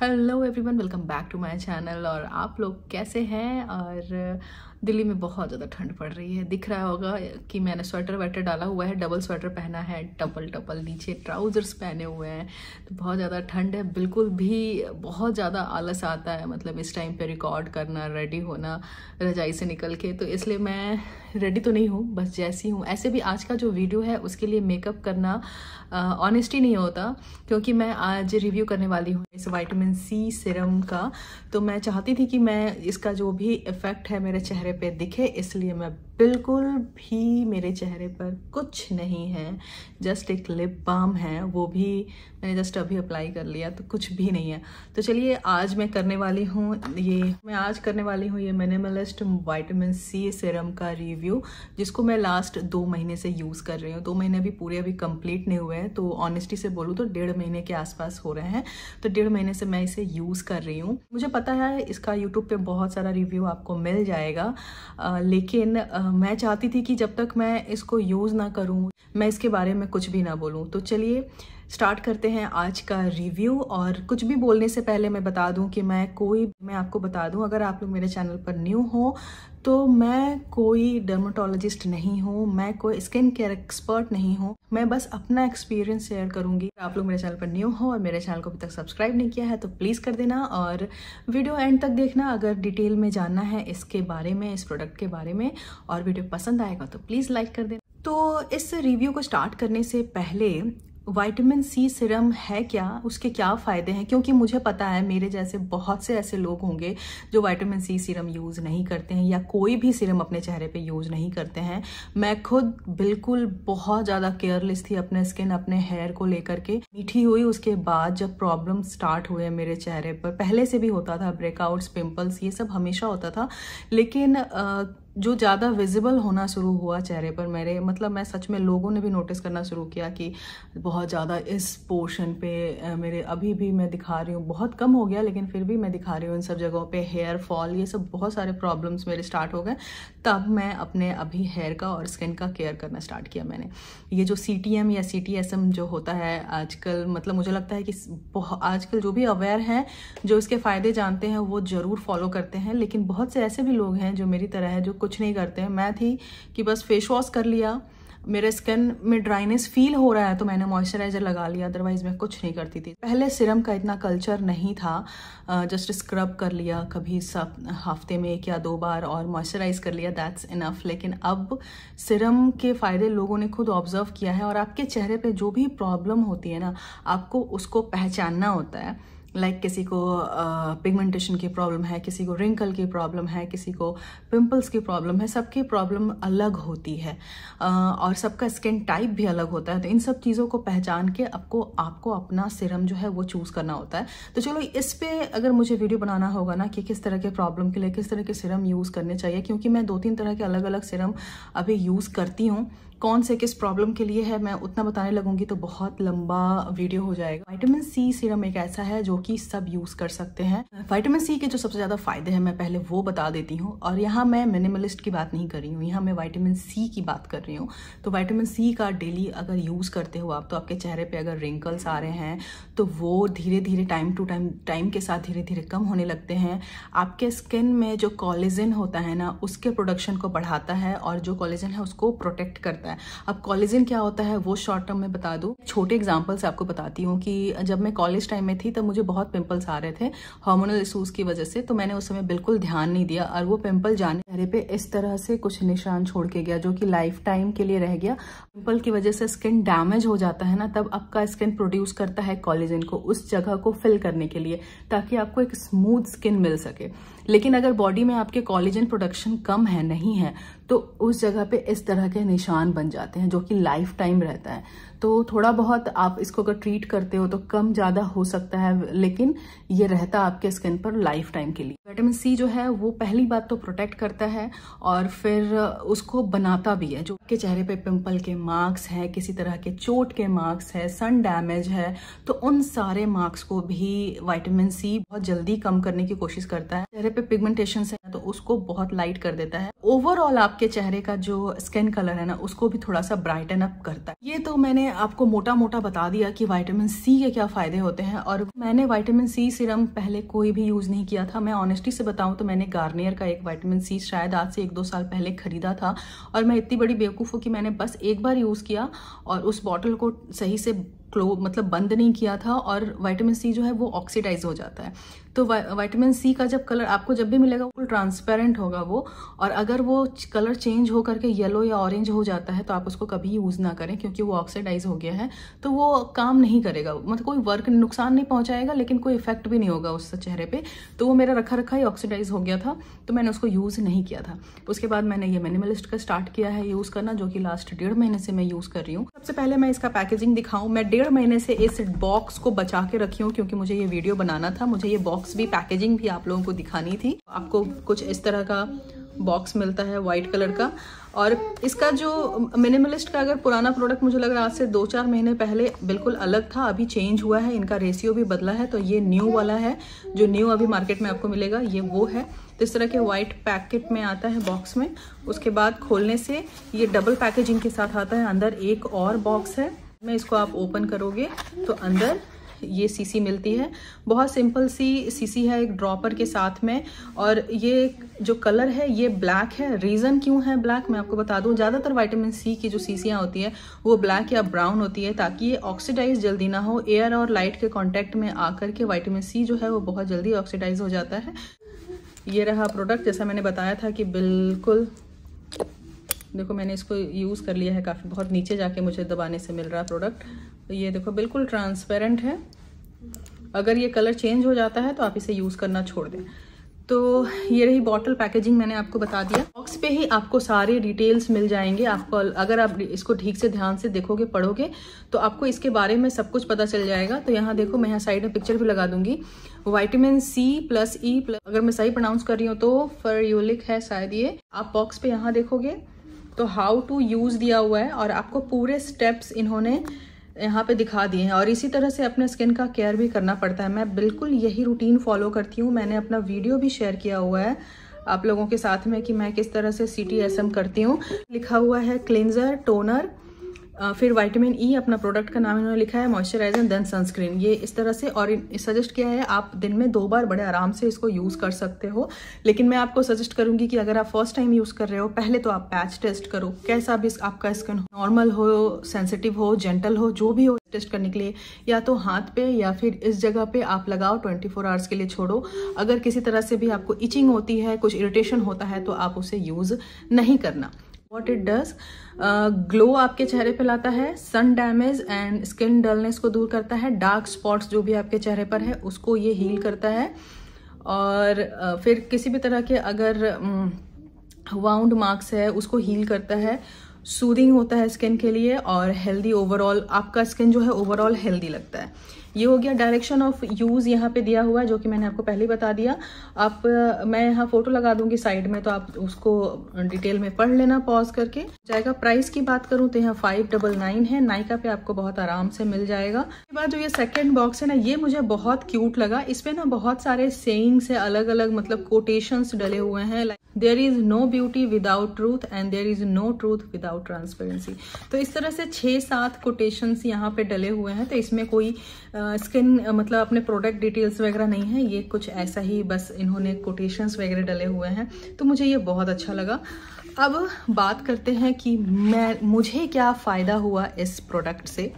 hello everyone welcome back to my channel और आप लोग कैसे हैं और दिल्ली में बहुत ज़्यादा ठंड पड़ रही है दिख रहा होगा कि मैंने स्वेटर वेटर डाला हुआ है डबल स्वेटर पहना है डबल डबल नीचे ट्राउज़र्स पहने हुए हैं तो बहुत ज़्यादा ठंड है बिल्कुल भी बहुत ज़्यादा आलस आता है मतलब इस टाइम पर रिकॉर्ड करना रेडी होना रजाई से निकल के तो इसलिए मैं रेडी तो नहीं हूँ बस जैसी हूँ ऐसे भी आज का जो वीडियो है उसके लिए मेकअप करना ऑनेस्टी नहीं होता क्योंकि मैं आज रिव्यू करने वाली हूँ इस वाइटामिन सी सिरम का तो मैं चाहती थी कि मैं इसका जो भी इफ़ेक्ट है मेरे चेहरे चेहरे पे दिखे इसलिए मैं बिल्कुल भी मेरे चेहरे पर कुछ नहीं है जस्ट एक लिप बाम है वो भी मैंने जस्ट अभी अप्लाई कर लिया तो कुछ भी नहीं है तो चलिए आज मैं करने वाली हूँ ये मैं आज करने वाली हूँ ये मिनिमलिस्ट वाइटामिन सी सिरम का रिव्यू जिसको मैं लास्ट दो महीने से यूज़ कर रही हूँ दो महीने अभी पूरे अभी कंप्लीट नहीं हुए हैं तो ऑनेस्टी से बोलूँ तो डेढ़ महीने के आसपास हो रहे हैं तो डेढ़ महीने से मैं इसे यूज़ कर रही हूँ मुझे पता है इसका यूट्यूब पर बहुत सारा रिव्यू आपको मिल जाएगा आ, लेकिन आ, मैं चाहती थी कि जब तक मैं इसको यूज़ ना करूँ मैं इसके बारे में कुछ भी ना बोलूँ तो चलिए स्टार्ट करते हैं आज का रिव्यू और कुछ भी बोलने से पहले मैं बता दूं कि मैं कोई मैं आपको बता दूं अगर आप लोग मेरे चैनल पर न्यू हो तो मैं कोई डर्माटोलॉजिस्ट नहीं हूँ मैं कोई स्किन केयर एक्सपर्ट नहीं हूँ मैं बस अपना एक्सपीरियंस शेयर करूंगी आप लोग मेरे चैनल पर न्यू हो और मेरे चैनल को अभी तक सब्सक्राइब नहीं किया है तो प्लीज़ कर देना और वीडियो एंड तक देखना अगर डिटेल में जानना है इसके बारे में इस प्रोडक्ट के बारे में और वीडियो पसंद आएगा तो प्लीज़ लाइक कर देना तो इस रिव्यू को स्टार्ट करने से पहले वाइटामिन सी सिरम है क्या उसके क्या फ़ायदे हैं क्योंकि मुझे पता है मेरे जैसे बहुत से ऐसे लोग होंगे जो वाइटामिन सी सिरम यूज़ नहीं करते हैं या कोई भी सिरम अपने चेहरे पे यूज़ नहीं करते हैं मैं खुद बिल्कुल बहुत ज़्यादा केयरलेस थी अपने स्किन अपने हेयर को लेकर के मीठी हुई उसके बाद जब प्रॉब्लम स्टार्ट हुए मेरे चेहरे पर पहले से भी होता था ब्रेकआउट्स पिम्पल्स ये सब हमेशा होता था लेकिन आ, जो ज़्यादा विजिबल होना शुरू हुआ चेहरे पर मेरे मतलब मैं सच में लोगों ने भी नोटिस करना शुरू किया कि बहुत ज़्यादा इस पोर्शन पे मेरे अभी भी मैं दिखा रही हूँ बहुत कम हो गया लेकिन फिर भी मैं दिखा रही हूँ इन सब जगहों पे हेयर फॉल ये सब बहुत सारे प्रॉब्लम्स मेरे स्टार्ट हो गए तब मैं अपने अभी हेयर का और स्किन का केयर करना स्टार्ट किया मैंने ये जो सी या सी जो होता है आजकल मतलब मुझे लगता है कि आजकल जो भी अवेयर हैं जो इसके फ़ायदे जानते हैं वो ज़रूर फॉलो करते हैं लेकिन बहुत से ऐसे भी लोग हैं जो मेरी तरह है जो कुछ नहीं करते मैं थी कि बस फेस वॉश कर लिया मेरे स्किन में ड्राइनेस फील हो रहा है तो मैंने मॉइस्चराइजर लगा लिया अदरवाइज मैं कुछ नहीं करती थी पहले सिरम का इतना कल्चर नहीं था जस्ट स्क्रब कर लिया कभी सब हफ्ते में एक या दो बार और मॉइस्चराइज कर लिया दैट्स इनफ लेकिन अब सिरम के फ़ायदे लोगों ने खुद ऑब्जर्व किया है और आपके चेहरे पर जो भी प्रॉब्लम होती है ना आपको उसको पहचानना होता है लाइक like किसी को पिगमेंटेशन uh, की प्रॉब्लम है किसी को रिंकल की प्रॉब्लम है किसी को पिंपल्स की प्रॉब्लम है सबकी प्रॉब्लम अलग होती है uh, और सबका स्किन टाइप भी अलग होता है तो इन सब चीज़ों को पहचान के आपको आपको अपना सिरम जो है वो चूज़ करना होता है तो चलो इस पर अगर मुझे वीडियो बनाना होगा ना कि किस तरह के प्रॉब्लम के लिए किस तरह के सिरम यूज़ करने चाहिए क्योंकि मैं दो तीन तरह के अलग अलग सिरम अभी यूज़ करती हूँ कौन से किस प्रॉब्लम के लिए है मैं उतना बताने लगूंगी तो बहुत लंबा वीडियो हो जाएगा वाइटामिन सी सीरम एक ऐसा है जो कि सब यूज़ कर सकते हैं वाइटामिन सी के जो सबसे ज़्यादा फायदे हैं मैं पहले वो बता देती हूँ और यहाँ मैं मिनिमलिस्ट की बात नहीं कर रही हूँ यहाँ मैं वाइटामिन सी की बात कर रही हूँ तो वाइटामिन सी का डेली अगर यूज़ करते हो आप तो आपके चेहरे पर अगर रिंकल्स आ रहे हैं तो वो धीरे धीरे टाइम टू टाइम टाइम के साथ धीरे धीरे कम होने लगते हैं आपके स्किन में जो कॉलेजन होता है ना उसके प्रोडक्शन को बढ़ाता है और जो कॉलेजन है उसको प्रोटेक्ट करता है है अब कॉलेजिन क्या होता है वो शॉर्ट टर्म में बता दू छोटे एग्जाम्पल से आपको बताती हूँ कि जब मैं कॉलेज टाइम में थी तब मुझे बहुत पिंपल्स आ रहे थे हार्मोनल इशूज़ की वजह से तो मैंने उस समय बिल्कुल ध्यान नहीं दिया और वो पिंपल जाने चेहरे पे इस तरह से कुछ निशान छोड़ के गया जो कि लाइफ टाइम के लिए रह गया पिंपल की वजह से स्किन डैमेज हो जाता है ना तब आपका स्किन प्रोड्यूस करता है कॉलेजिन को उस जगह को फिल करने के लिए ताकि आपको एक स्मूथ स्किन मिल सके लेकिन अगर बॉडी में आपके कॉलेजन प्रोडक्शन कम है नहीं है तो उस जगह पे इस तरह के निशान बन जाते हैं जो कि लाइफ टाइम रहता है तो थोड़ा बहुत आप इसको अगर ट्रीट करते हो तो कम ज़्यादा हो सकता है लेकिन ये रहता आपके स्किन पर लाइफ टाइम के लिए विटामिन सी जो है वो पहली बात तो प्रोटेक्ट करता है और फिर उसको बनाता भी है जो आपके चेहरे पे पिंपल के मार्क्स हैं किसी तरह के चोट के मार्क्स है सन डैमेज है तो उन सारे मार्क्स को भी वाइटामिन सी बहुत जल्दी कम करने की कोशिश करता है चेहरे पे पिगमेंटेशन है तो उसको बहुत लाइट कर देता है ओवरऑल आपके चेहरे का जो स्किन कलर है ना उसको भी थोड़ा सा ब्राइटन अप करता है ये तो मैंने आपको मोटा मोटा बता दिया कि वाइटामिन सी के क्या फ़ायदे होते हैं और मैंने वाइटामिन सी सिरम पहले कोई भी यूज़ नहीं किया था मैं ऑनेस्टी से बताऊं तो मैंने गार्नियर का एक वाइटामिन सी शायद आज से एक दो साल पहले ख़रीदा था और मैं इतनी बड़ी बेवकूफ़ हूँ कि मैंने बस एक बार यूज़ किया और उस बॉटल को सही से क्लो मतलब बंद नहीं किया था और वाइटामिन सी जो है वो ऑक्सीडाइज हो जाता है तो वाइटामिन सी का जब कलर आपको जब भी मिलेगा वो ट्रांसपेरेंट होगा वो और अगर वो कलर चेंज हो करके येलो या ऑरेंज हो जाता है तो आप उसको कभी यूज़ ना करें क्योंकि वो ऑक्सीडाइज हो गया है तो वो काम नहीं करेगा मतलब कोई वर्क नुकसान नहीं पहुंचाएगा लेकिन कोई इफेक्ट भी नहीं होगा उस चेहरे पे तो वो मेरा रखा रखा ही ऑक्सीडाइज हो गया था तो मैंने उसको यूज़ नहीं किया था उसके बाद मैंने ये मिनिमलिस्ट का स्टार्ट किया है यूज़ करना जो कि लास्ट डेढ़ महीने से मैं यूज़ कर रही हूँ सबसे पहले मैं इसका पैकेजिंग दिखाऊँ मैं डेढ़ महीने से इस बॉक्स को बचा के रखी हूँ क्योंकि मुझे ये वीडियो बनाना था मुझे ये बॉक्स बॉक्स भी पैकेजिंग भी आप लोगों को दिखानी थी आपको कुछ इस तरह का बॉक्स मिलता है वाइट कलर का और इसका जो मिनिमलिस्ट का अगर पुराना प्रोडक्ट मुझे लग रहा है आज से दो चार महीने पहले बिल्कुल अलग था अभी चेंज हुआ है इनका रेशियो भी बदला है तो ये न्यू वाला है जो न्यू अभी मार्केट में आपको मिलेगा ये वो है तो इस तरह के वाइट पैकेट में आता है बॉक्स में उसके बाद खोलने से ये डबल पैकेजिंग के साथ आता है अंदर एक और बॉक्स है मैं इसको आप ओपन करोगे तो अंदर ये सीसी मिलती है बहुत सिंपल सी सीसी है एक ड्रॉपर के साथ में और ये जो कलर है ये ब्लैक है रीज़न क्यों है ब्लैक मैं आपको बता दूं ज़्यादातर वाइटामिन सी की जो सीसियाँ होती है वो ब्लैक या ब्राउन होती है ताकि ये ऑक्सीडाइज जल्दी ना हो एयर और लाइट के कॉन्टैक्ट में आकर के वाइटामिन सी जो है वो बहुत जल्दी ऑक्सीडाइज हो जाता है ये रहा प्रोडक्ट जैसा मैंने बताया था कि बिल्कुल देखो मैंने इसको यूज़ कर लिया है काफ़ी बहुत नीचे जाके मुझे दबाने से मिल रहा प्रोडक्ट तो ये देखो बिल्कुल ट्रांसपेरेंट है अगर ये कलर चेंज हो जाता है तो आप इसे यूज़ करना छोड़ दें तो ये रही बॉटल पैकेजिंग मैंने आपको बता दिया बॉक्स पे ही आपको सारे डिटेल्स मिल जाएंगे आपको अगर आप इसको ठीक से ध्यान से देखोगे पढ़ोगे तो आपको इसके बारे में सब कुछ पता चल जाएगा तो यहाँ देखो मैं यहाँ साइड में पिक्चर भी लगा दूंगी vitamin C plus E plus अगर मैं सही प्रोनाउंस कर रही हूँ तो यूलिक है शायद ये आप बॉक्स पे यहाँ देखोगे तो हाउ टू यूज़ दिया हुआ है और आपको पूरे स्टेप्स इन्होंने यहाँ पे दिखा दिए हैं और इसी तरह से अपने स्किन का केयर भी करना पड़ता है मैं बिल्कुल यही रूटीन फॉलो करती हूँ मैंने अपना वीडियो भी शेयर किया हुआ है आप लोगों के साथ में कि मैं किस तरह से सी टी एस एम करती हूँ लिखा हुआ है क्लिनजर टोनर फिर वाइटामिन ई e, अपना प्रोडक्ट का नाम इन्होंने लिखा है मॉइस्चराइजर देन सनस्क्रीन ये इस तरह से और सजेस्ट किया है आप दिन में दो बार बड़े आराम से इसको यूज़ कर सकते हो लेकिन मैं आपको सजेस्ट करूँगी कि अगर आप फर्स्ट टाइम यूज़ कर रहे हो पहले तो आप पैच टेस्ट करो कैसा भी आपका स्किन नॉर्मल हो सेंसिटिव हो जेंटल हो जो भी हो टेस्ट करने के लिए या तो हाथ पे या फिर इस जगह पे आप लगाओ 24 फोर आवर्स के लिए छोड़ो अगर किसी तरह से भी आपको इचिंग होती है कुछ इरिटेशन होता है तो आप उसे यूज़ नहीं करना वॉट इट डज ग्लो आपके चेहरे पे लाता है sun damage and skin dullness को दूर करता है डार्क स्पॉट्स जो भी आपके चेहरे पर है उसको ये हील करता है और uh, फिर किसी भी तरह के अगर वाउंड um, मार्क्स है उसको हील करता है सूदिंग होता है स्किन के लिए और हेल्दी ओवरऑल आपका स्किन जो है ओवरऑल हेल्दी लगता है ये हो गया डायरेक्शन ऑफ यूज़ यहाँ पे दिया हुआ है जो कि मैंने आपको पहले बता दिया आप मैं यहाँ फोटो लगा दूंगी साइड में तो आप उसको डिटेल में पढ़ लेना पॉज करके जाएगा प्राइस की बात करूं तो यहाँ फाइव डबल नाइन है नाइका पे आपको बहुत आराम से मिल जाएगा इसके बाद जो ये सेकेंड बॉक्स है ना ये मुझे बहुत क्यूट लगा इसमें ना बहुत सारे सेंग्स से है अलग अलग मतलब कोटेशन डले हुए हैं like there is no beauty without truth and there is no truth without transparency तो इस तरह से छः सात कोटेशंस यहाँ पे डले हुए हैं तो इसमें कोई स्किन uh, uh, मतलब अपने प्रोडक्ट डिटेल्स वगैरह नहीं है ये कुछ ऐसा ही बस इन्होंने कोटेशंस वगैरह डले हुए हैं तो मुझे ये बहुत अच्छा लगा अब बात करते हैं कि मैं मुझे क्या फ़ायदा हुआ इस प्रोडक्ट से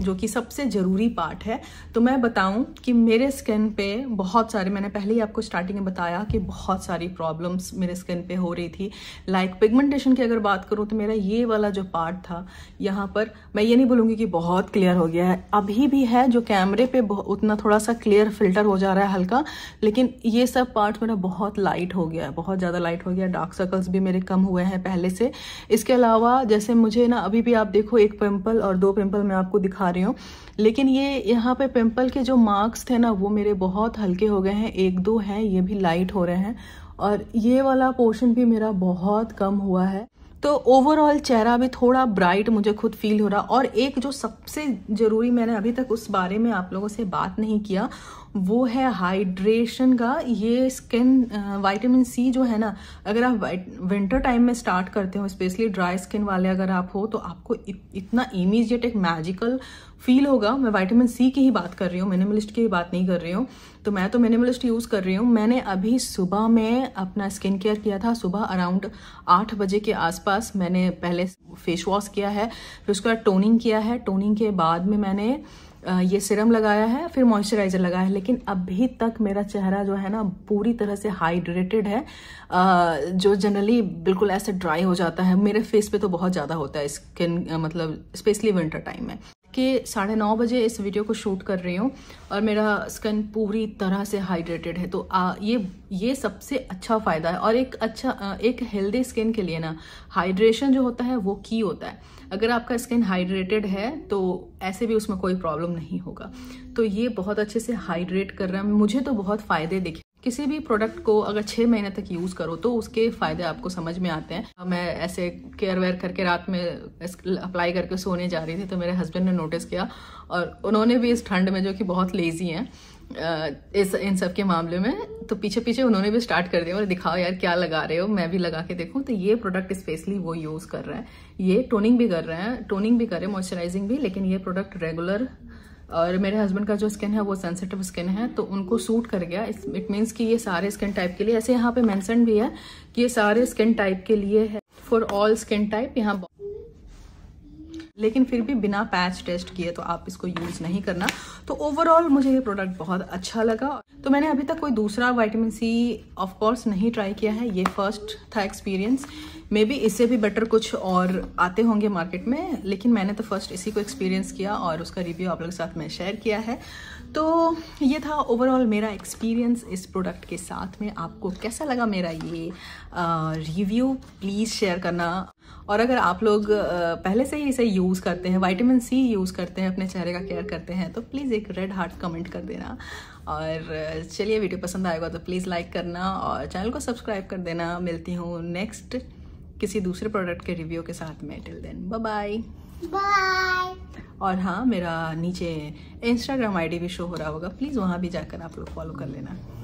जो कि सबसे ज़रूरी पार्ट है तो मैं बताऊं कि मेरे स्किन पे बहुत सारे मैंने पहले ही आपको स्टार्टिंग में बताया कि बहुत सारी प्रॉब्लम्स मेरे स्किन पे हो रही थी लाइक like पिगमेंटेशन की अगर बात करूं तो मेरा ये वाला जो पार्ट था यहाँ पर मैं ये नहीं बोलूंगी कि बहुत क्लियर हो गया है अभी भी है जो कैमरे पे उतना थोड़ा सा क्लियर फिल्टर हो जा रहा है हल्का लेकिन ये सब पार्ट मेरा बहुत लाइट हो गया है बहुत ज़्यादा लाइट हो गया डार्क सर्कल्स भी मेरे कम हुए हैं पहले से इसके अलावा जैसे मुझे ना अभी भी आप देखो एक पिम्पल और दो पिम्पल मैं आपको दिखा दिखा रही हूँ लेकिन ये यहाँ पे पिंपल के जो मार्क्स थे ना वो मेरे बहुत हल्के हो गए हैं एक दो हैं ये भी लाइट हो रहे हैं और ये वाला पोर्शन भी मेरा बहुत कम हुआ है तो ओवरऑल चेहरा भी थोड़ा ब्राइट मुझे खुद फील हो रहा और एक जो सबसे ज़रूरी मैंने अभी तक उस बारे में आप लोगों से बात नहीं किया वो है हाइड्रेशन का ये स्किन वाइटामिन सी जो है ना अगर आप विंटर टाइम में स्टार्ट करते हो स्पेशली ड्राई स्किन वाले अगर आप हो तो आपको इत, इतना इमीजिएट एक मैजिकल फील होगा मैं वाइटामिन सी की ही बात कर रही हूँ मिनिमलिस्ट की ही बात नहीं कर रही हूँ तो मैं तो मिनिमलिस्ट यूज़ कर रही हूँ मैंने अभी सुबह में अपना स्किन केयर किया था सुबह अराउंड आठ बजे के आसपास मैंने पहले फेस वॉश किया है फिर उसके बाद टोनिंग किया है टोनिंग के बाद में मैंने ये सिरम लगाया है फिर मॉइस्चराइजर लगाया है लेकिन अभी तक मेरा चेहरा जो है ना पूरी तरह से हाइड्रेटेड है जो जनरली बिल्कुल ऐसे ड्राई हो जाता है मेरे फेस पे तो बहुत ज़्यादा होता है स्किन मतलब स्पेशली विंटर टाइम में के साढ़े नौ बजे इस वीडियो को शूट कर रही हूँ और मेरा स्किन पूरी तरह से हाइड्रेटेड है तो आ, ये ये सबसे अच्छा फ़ायदा है और एक अच्छा एक हेल्दी स्किन के लिए ना हाइड्रेशन जो होता है वो की होता है अगर आपका स्किन हाइड्रेटेड है तो ऐसे भी उसमें कोई प्रॉब्लम नहीं होगा तो ये बहुत अच्छे से हाइड्रेट कर रहा है मुझे तो बहुत फ़ायदे दिखे किसी भी प्रोडक्ट को अगर छः महीने तक यूज़ करो तो उसके फ़ायदे आपको समझ में आते हैं मैं ऐसे केयर वेयर करके रात में अप्लाई करके सोने जा रही थी तो मेरे हस्बैंड ने नोटिस किया और उन्होंने भी इस ठंड में जो कि बहुत लेज़ी हैं इस इन सब के मामले में तो पीछे पीछे उन्होंने भी स्टार्ट कर दिया और दिखाओ यार क्या लगा रहे हो मैं भी लगा के देखूँ तो ये प्रोडक्ट स्पेशली वो यूज़ कर रहे हैं ये टोनिंग भी कर रहे हैं टोनिंग भी कर रहे हैं मॉइस्चराइजिंग भी लेकिन ये प्रोडक्ट रेगुलर और मेरे हस्बैंड का जो स्किन है वो सेंसिटिव स्किन है तो उनको सूट कर गया इट मीन्स कि ये सारे स्किन टाइप के लिए ऐसे यहाँ पे मेंशन भी है कि ये सारे स्किन टाइप के लिए है फॉर ऑल स्किन टाइप यहाँ लेकिन फिर भी बिना पैच टेस्ट किए तो आप इसको यूज़ नहीं करना तो ओवरऑल मुझे ये प्रोडक्ट बहुत अच्छा लगा तो मैंने अभी तक कोई दूसरा वाइटामिन सी ऑफ कोर्स नहीं ट्राई किया है ये फर्स्ट था एक्सपीरियंस मे बी इससे भी बेटर कुछ और आते होंगे मार्केट में लेकिन मैंने तो फर्स्ट इसी को एक्सपीरियंस किया और उसका रिव्यू आप लोगों के साथ मैं शेयर किया है तो ये था ओवरऑल मेरा एक्सपीरियंस इस प्रोडक्ट के साथ में आपको कैसा लगा मेरा ये रिव्यू प्लीज़ शेयर करना और अगर आप लोग पहले से ही इसे यूज़ करते हैं विटामिन सी यूज़ करते हैं अपने चेहरे का केयर करते हैं तो प्लीज़ एक रेड हार्ट कमेंट कर देना और चलिए वीडियो पसंद आएगा तो प्लीज़ लाइक करना और चैनल को सब्सक्राइब कर देना मिलती हूँ नेक्स्ट किसी दूसरे प्रोडक्ट के रिव्यू के साथ में टिल देन बाय बाय और हाँ मेरा नीचे इंस्टाग्राम आईडी भी शो हो रहा होगा प्लीज़ वहाँ भी जाकर आप लोग फॉलो कर लेना